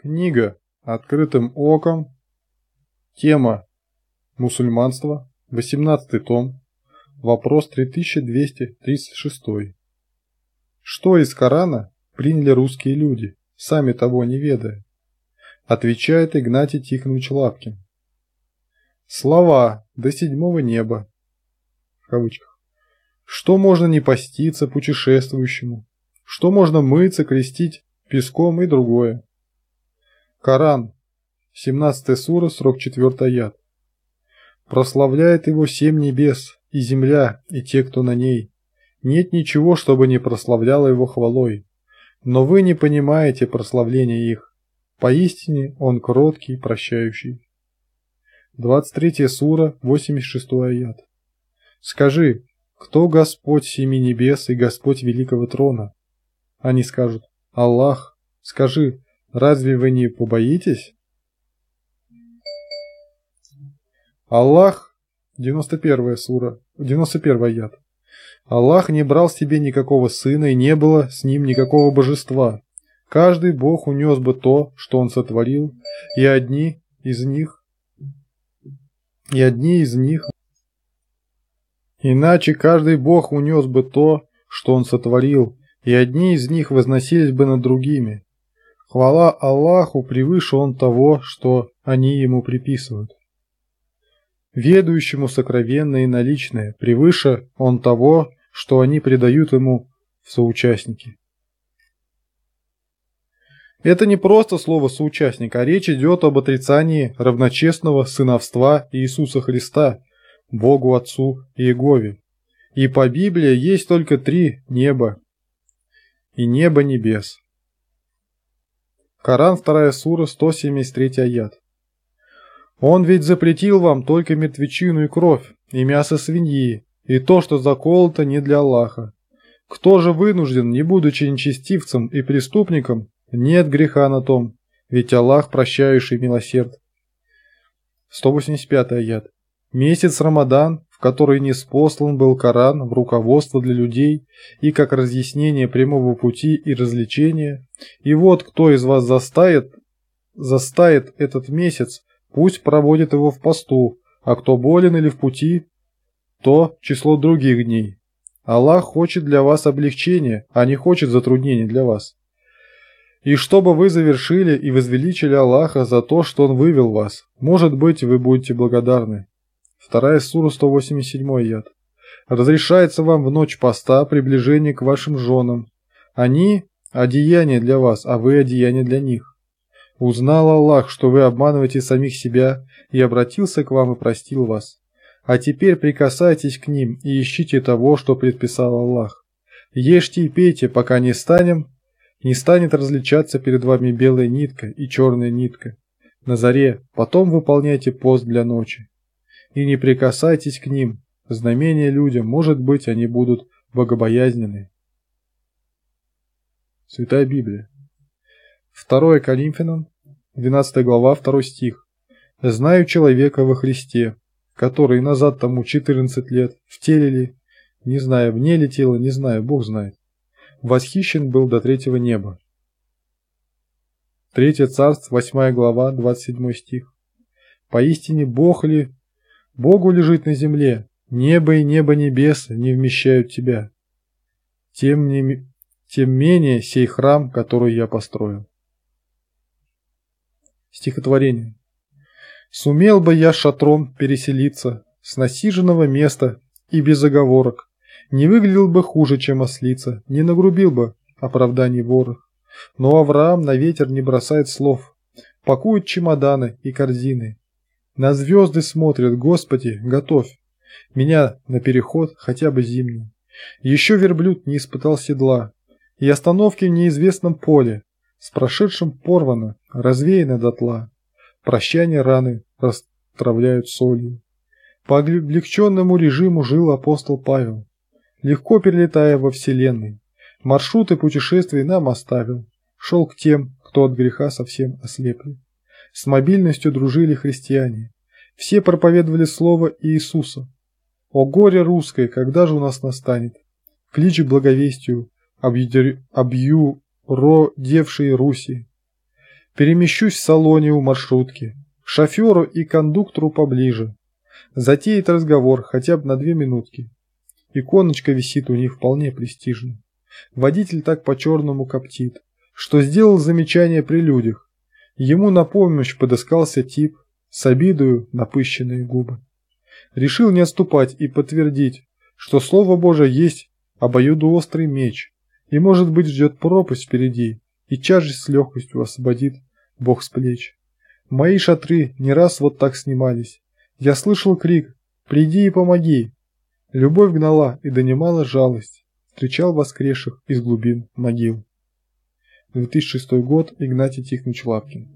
Книга «Открытым оком». Тема «Мусульманство», 18 том, вопрос 3236. Что из Корана приняли русские люди, сами того не ведая? Отвечает Игнатий Тихонович Лапкин. Слова «до седьмого неба» в кавычках. Что можно не поститься путешествующему? Что можно мыться, крестить песком и другое? Коран, 17 сура, 44 яд. Прославляет его семь небес, и земля, и те, кто на ней. Нет ничего, чтобы не прославляло его хвалой. Но вы не понимаете прославления их. Поистине он кроткий, прощающий. 23 сура, 86 аят. Скажи, кто Господь семи небес и Господь великого трона? Они скажут, Аллах. Скажи, Разве вы не побоитесь? Аллах, 91 сура, 91 яд. Аллах не брал себе никакого сына и не было с ним никакого божества. Каждый бог унес бы то, что он сотворил, и одни из них, и одни из них. Иначе каждый бог унес бы то, что он сотворил, и одни из них возносились бы над другими. Хвала Аллаху превыше он того, что они ему приписывают. Ведущему сокровенное и наличное превыше он того, что они предают ему в соучастники. Это не просто слово «соучастник», а речь идет об отрицании равночестного сыновства Иисуса Христа, Богу Отцу и Иегове. И по Библии есть только три неба и небо небес. Коран, 2 сура, 173 аят. Он ведь запретил вам только мертвечину и кровь, и мясо свиньи, и то, что заколото не для Аллаха. Кто же вынужден, не будучи нечестивцем и преступником, нет греха на том, ведь Аллах прощающий милосерд. 185 аят. Месяц Рамадан в который неспослан был Коран в руководство для людей и как разъяснение прямого пути и развлечения. И вот кто из вас застает, застает этот месяц, пусть проводит его в посту, а кто болен или в пути, то число других дней. Аллах хочет для вас облегчения, а не хочет затруднений для вас. И чтобы вы завершили и возвеличили Аллаха за то, что Он вывел вас, может быть, вы будете благодарны. Вторая сура 187 яд. Разрешается вам в ночь поста приближение к вашим женам. Они – одеяние для вас, а вы – одеяние для них. Узнал Аллах, что вы обманываете самих себя, и обратился к вам и простил вас. А теперь прикасайтесь к ним и ищите того, что предписал Аллах. Ешьте и пейте, пока не станем, не станет различаться перед вами белая нитка и черная нитка. На заре потом выполняйте пост для ночи и не прикасайтесь к ним, Знамения людям, может быть, они будут богобоязненны. Святая Библия. 2 Коринфянам, 12 глава, 2 стих. «Знаю человека во Христе, который назад тому 14 лет, в теле ли, не знаю, вне ли тело, не знаю, Бог знает, восхищен был до третьего неба». Третье царство, 8 глава, 27 стих. «Поистине Бог ли Богу лежит на земле, небо и небо небес не вмещают тебя. Тем, не, тем менее сей храм, который я построил. Стихотворение. Сумел бы я шатром переселиться с насиженного места и без оговорок, не выглядел бы хуже, чем ослица, не нагрубил бы оправданий ворох. Но Авраам на ветер не бросает слов, пакует чемоданы и корзины, на звезды смотрят, Господи, готовь. Меня на переход хотя бы зимний. Еще верблюд не испытал седла. И остановки в неизвестном поле. С прошедшим порвано, развеяно дотла. Прощание раны растравляют солью. По облегченному режиму жил апостол Павел. Легко перелетая во вселенной. Маршруты путешествий нам оставил. Шел к тем, кто от греха совсем ослепли. С мобильностью дружили христиане. Все проповедовали слово Иисуса. «О горе русское, когда же у нас настанет?» Клич благовестию, обью объюродевшей Руси. Перемещусь в салоне у маршрутки, к шоферу и кондуктору поближе. Затеет разговор хотя бы на две минутки. Иконочка висит у них вполне престижно. Водитель так по-черному коптит, что сделал замечание при людях, Ему на помощь подыскался тип с обидою напыщенные губы. Решил не отступать и подтвердить, что Слово Божие есть обоюдоострый меч, и, может быть, ждет пропасть впереди, и тяжесть с легкостью освободит Бог с плеч. Мои шатры не раз вот так снимались. Я слышал крик «Приди и помоги!» Любовь гнала и донимала жалость, встречал воскресших из глубин могил. 2006 год, Игнатий Тихонович Лапкин.